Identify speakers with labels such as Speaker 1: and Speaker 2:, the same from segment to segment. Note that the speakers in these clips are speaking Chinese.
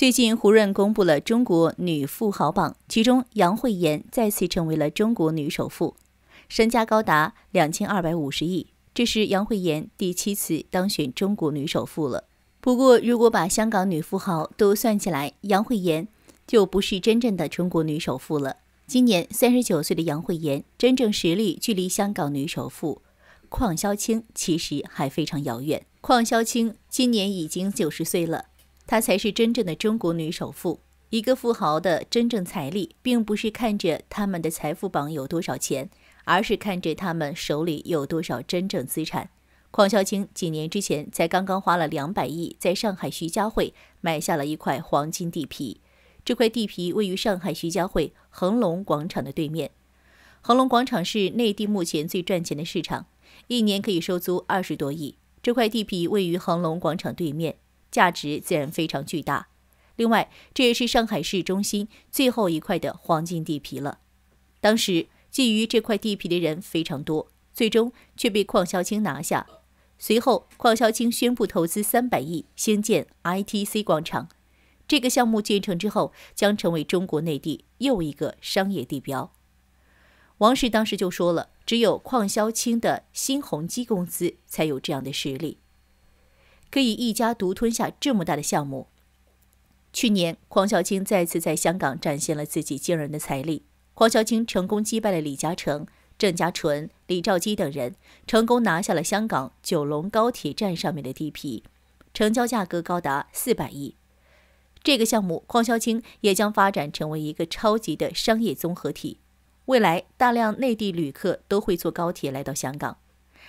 Speaker 1: 最近，胡润公布了中国女富豪榜，其中杨惠妍再次成为了中国女首富，身家高达两千二百五十亿。这是杨惠妍第七次当选中国女首富了。不过，如果把香港女富豪都算起来，杨惠妍就不是真正的中国女首富了。今年三十九岁的杨惠妍，真正实力距离香港女首富，邝肖青其实还非常遥远。邝肖青今年已经九十岁了。她才是真正的中国女首富。一个富豪的真正财力，并不是看着他们的财富榜有多少钱，而是看着他们手里有多少真正资产。邝潇清几年之前才刚刚花了两百亿，在上海徐家汇买下了一块黄金地皮。这块地皮位于上海徐家汇恒隆广场的对面。恒隆广场是内地目前最赚钱的市场，一年可以收租二十多亿。这块地皮位于恒隆广场对面。价值自然非常巨大，另外，这也是上海市中心最后一块的黄金地皮了。当时觊觎这块地皮的人非常多，最终却被邝肖青拿下。随后，邝肖青宣布投资三百亿兴建 I T C 广场，这个项目建成之后将成为中国内地又一个商业地标。王石当时就说了，只有邝肖青的新鸿基公司才有这样的实力。可以一家独吞下这么大的项目。去年，黄晓青再次在香港展现了自己惊人的财力。黄晓青成功击败了李嘉诚、郑家纯、李兆基等人，成功拿下了香港九龙高铁站上面的地皮，成交价格高达四百亿。这个项目，黄晓青也将发展成为一个超级的商业综合体。未来，大量内地旅客都会坐高铁来到香港，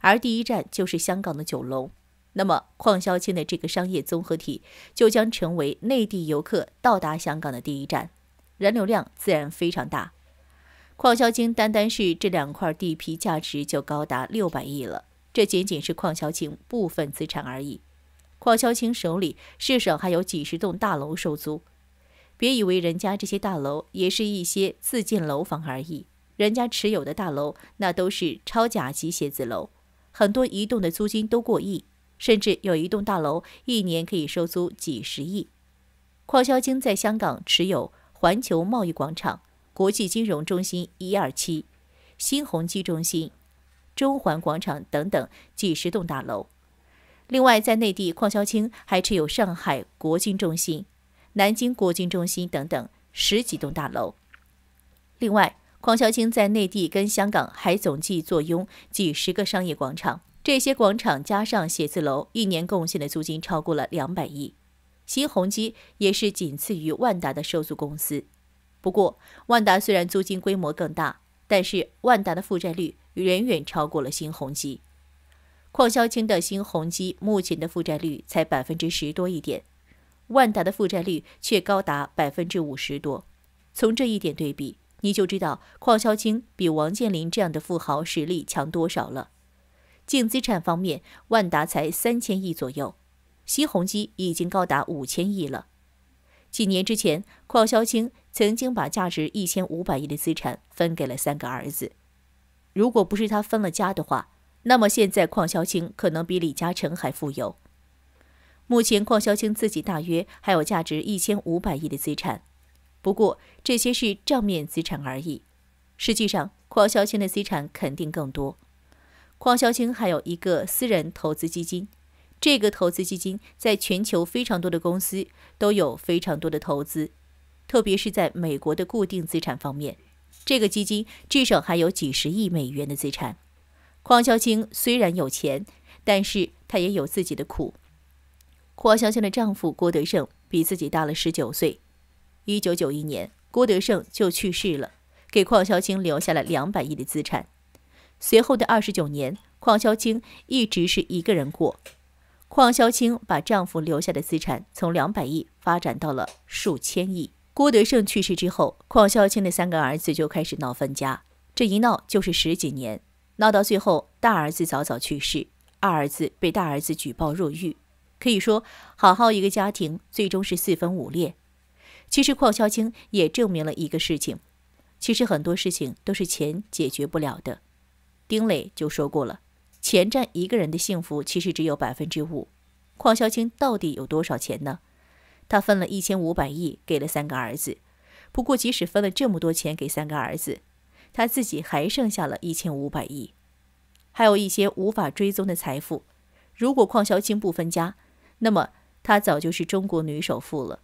Speaker 1: 而第一站就是香港的九龙。那么，邝肖清的这个商业综合体就将成为内地游客到达香港的第一站，人流量自然非常大。邝肖清单单是这两块地皮价值就高达六百亿了，这仅仅是邝肖清部分资产而已。邝肖清手里至少还有几十栋大楼收租，别以为人家这些大楼也是一些自建楼房而已，人家持有的大楼那都是超甲级写字楼，很多一栋的租金都过亿。甚至有一栋大楼一年可以收租几十亿。邝肖清在香港持有环球贸易广场、国际金融中心一二期、新鸿基中心、中环广场等等几十栋大楼。另外，在内地，邝肖清还持有上海国金中心、南京国金中心等等十几栋大楼。另外，邝肖清在内地跟香港还总计坐拥几十个商业广场。这些广场加上写字楼，一年贡献的租金超过了两百亿。新鸿基也是仅次于万达的收租公司。不过，万达虽然租金规模更大，但是万达的负债率远远超过了新鸿基。邝潇青的新鸿基目前的负债率才百分之十多一点，万达的负债率却高达百分之五十多。从这一点对比，你就知道邝潇青比王健林这样的富豪实力强多少了。净资产方面，万达才三千亿左右，西虹基已经高达五千亿了。几年之前，邝肖清曾经把价值一千五百亿的资产分给了三个儿子。如果不是他分了家的话，那么现在邝肖清可能比李嘉诚还富有。目前，邝肖清自己大约还有价值一千五百亿的资产，不过这些是账面资产而已，实际上，邝肖清的资产肯定更多。邝潇清还有一个私人投资基金，这个投资基金在全球非常多的公司都有非常多的投资，特别是在美国的固定资产方面，这个基金至少还有几十亿美元的资产。邝潇清虽然有钱，但是她也有自己的苦。邝潇清的丈夫郭德胜比自己大了十九岁，一九九一年郭德胜就去世了，给邝潇清留下了两百亿的资产。随后的二十九年，邝肖青一直是一个人过。邝肖青把丈夫留下的资产从两百亿发展到了数千亿。郭德胜去世之后，邝肖青的三个儿子就开始闹分家，这一闹就是十几年，闹到最后，大儿子早早去世，二儿子被大儿子举报入狱，可以说，好好一个家庭最终是四分五裂。其实，邝肖青也证明了一个事情：其实很多事情都是钱解决不了的。丁磊就说过了，钱占一个人的幸福其实只有百分之五。邝肖青到底有多少钱呢？他分了一千五百亿给了三个儿子，不过即使分了这么多钱给三个儿子，他自己还剩下了一千五百亿，还有一些无法追踪的财富。如果邝肖青不分家，那么她早就是中国女首富了。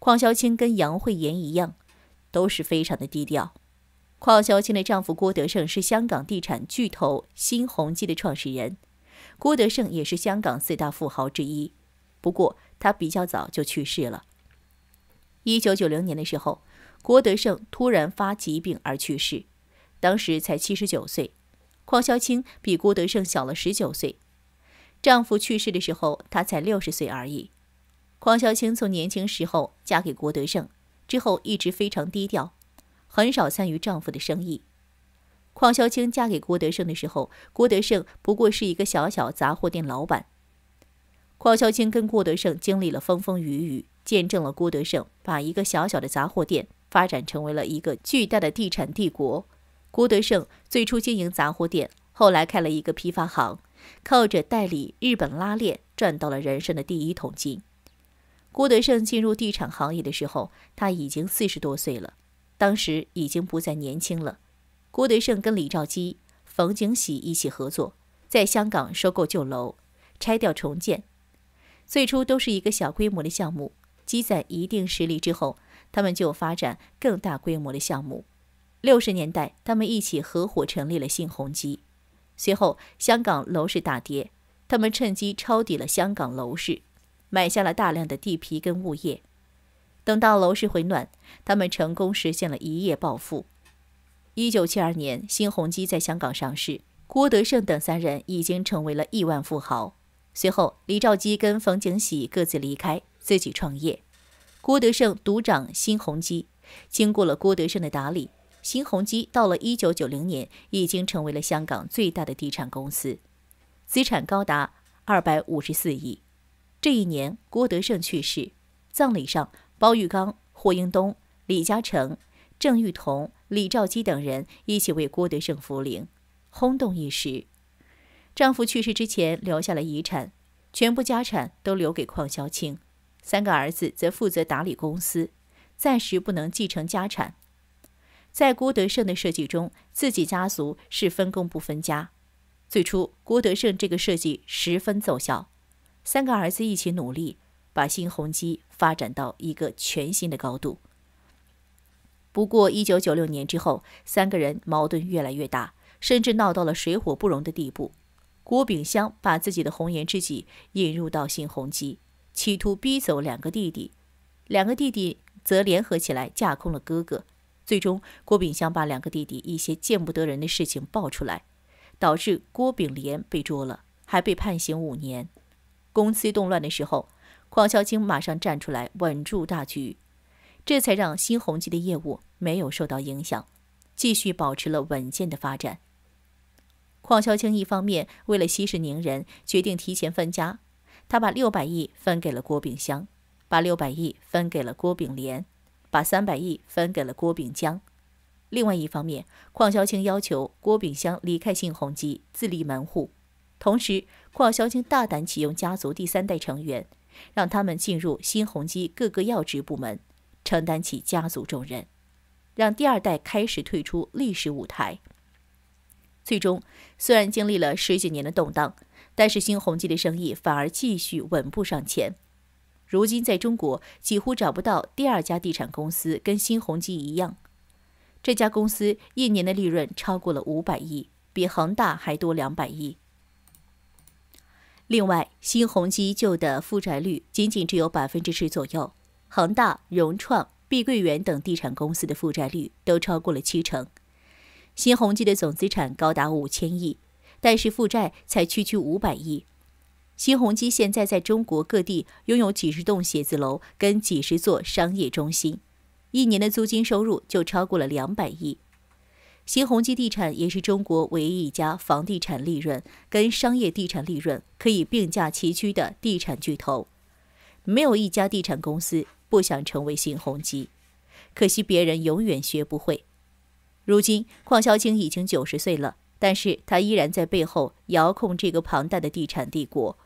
Speaker 1: 邝肖青跟杨惠妍一样，都是非常的低调。邝肖青的丈夫郭德胜是香港地产巨头新鸿基的创始人，郭德胜也是香港四大富豪之一。不过他比较早就去世了。一九九零年的时候，郭德胜突然发疾病而去世，当时才七十九岁。邝肖青比郭德胜小了十九岁，丈夫去世的时候她才六十岁而已。邝肖青从年轻时候嫁给郭德胜之后，一直非常低调。很少参与丈夫的生意。邝肖青嫁给郭德胜的时候，郭德胜不过是一个小小杂货店老板。邝肖青跟郭德胜经历了风风雨雨，见证了郭德胜把一个小小的杂货店发展成为了一个巨大的地产帝国。郭德胜最初经营杂货店，后来开了一个批发行，靠着代理日本拉链赚到了人生的第一桶金。郭德胜进入地产行业的时候，他已经四十多岁了。当时已经不再年轻了，郭德胜跟李兆基、冯景喜一起合作，在香港收购旧楼，拆掉重建。最初都是一个小规模的项目，积攒一定实力之后，他们就发展更大规模的项目。六十年代，他们一起合伙成立了新鸿基。随后，香港楼市大跌，他们趁机抄底了香港楼市，买下了大量的地皮跟物业。等到楼市回暖，他们成功实现了一夜暴富。一九七二年，新鸿基在香港上市，郭德胜等三人已经成为了亿万富豪。随后，李兆基跟冯景喜各自离开，自己创业。郭德胜独掌新鸿基，经过了郭德胜的打理，新鸿基到了一九九零年已经成为了香港最大的地产公司，资产高达二百五十四亿。这一年，郭德胜去世，葬礼上。包玉刚、霍英东、李嘉诚、郑裕彤、李兆基等人一起为郭德胜扶灵，轰动一时。丈夫去世之前留下了遗产，全部家产都留给邝肖青，三个儿子则负责打理公司，暂时不能继承家产。在郭德胜的设计中，自己家族是分工不分家。最初，郭德胜这个设计十分奏效，三个儿子一起努力。把新鸿基发展到一个全新的高度。不过，一九九六年之后，三个人矛盾越来越大，甚至闹到了水火不容的地步。郭炳湘把自己的红颜知己引入到新鸿基，企图逼走两个弟弟，两个弟弟则联合起来架空了哥哥。最终，郭炳湘把两个弟弟一些见不得人的事情爆出来，导致郭炳联被捉了，还被判刑五年。公司动乱的时候。邝肖青马上站出来稳住大局，这才让新鸿基的业务没有受到影响，继续保持了稳健的发展。邝肖青一方面为了息事宁人，决定提前分家，他把六百亿分给了郭炳湘，把六百亿分给了郭炳联，把三百亿分给了郭炳江。另外一方面，邝肖青要求郭炳湘离开新鸿基自立门户，同时邝肖青大胆启用家族第三代成员。让他们进入新鸿基各个要职部门，承担起家族重任，让第二代开始退出历史舞台。最终，虽然经历了十几年的动荡，但是新鸿基的生意反而继续稳步上前。如今，在中国几乎找不到第二家地产公司跟新鸿基一样。这家公司一年的利润超过了五百亿，比恒大还多两百亿。另外，新鸿基旧的负债率仅仅只有百分之十左右，恒大、融创、碧桂园等地产公司的负债率都超过了七成。新鸿基的总资产高达五千亿，但是负债才区区五百亿。新鸿基现在在中国各地拥有几十栋写字楼跟几十座商业中心，一年的租金收入就超过了两百亿。新鸿基地产也是中国唯一一家房地产利润跟商业地产利润可以并驾齐驱的地产巨头，没有一家地产公司不想成为新鸿基，可惜别人永远学不会。如今，邝肖青已经九十岁了，但是他依然在背后遥控这个庞大的地产帝国。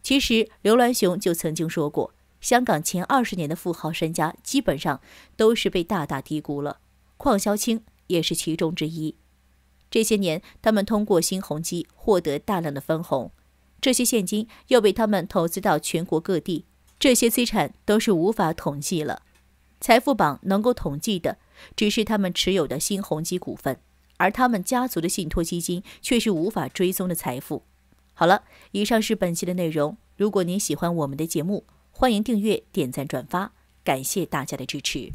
Speaker 1: 其实，刘銮雄就曾经说过，香港前二十年的富豪身家基本上都是被大大低估了。邝肖青。也是其中之一。这些年，他们通过新鸿基获得大量的分红，这些现金又被他们投资到全国各地，这些资产都是无法统计了。财富榜能够统计的，只是他们持有的新鸿基股份，而他们家族的信托基金却是无法追踪的财富。好了，以上是本期的内容。如果您喜欢我们的节目，欢迎订阅、点赞、转发，感谢大家的支持。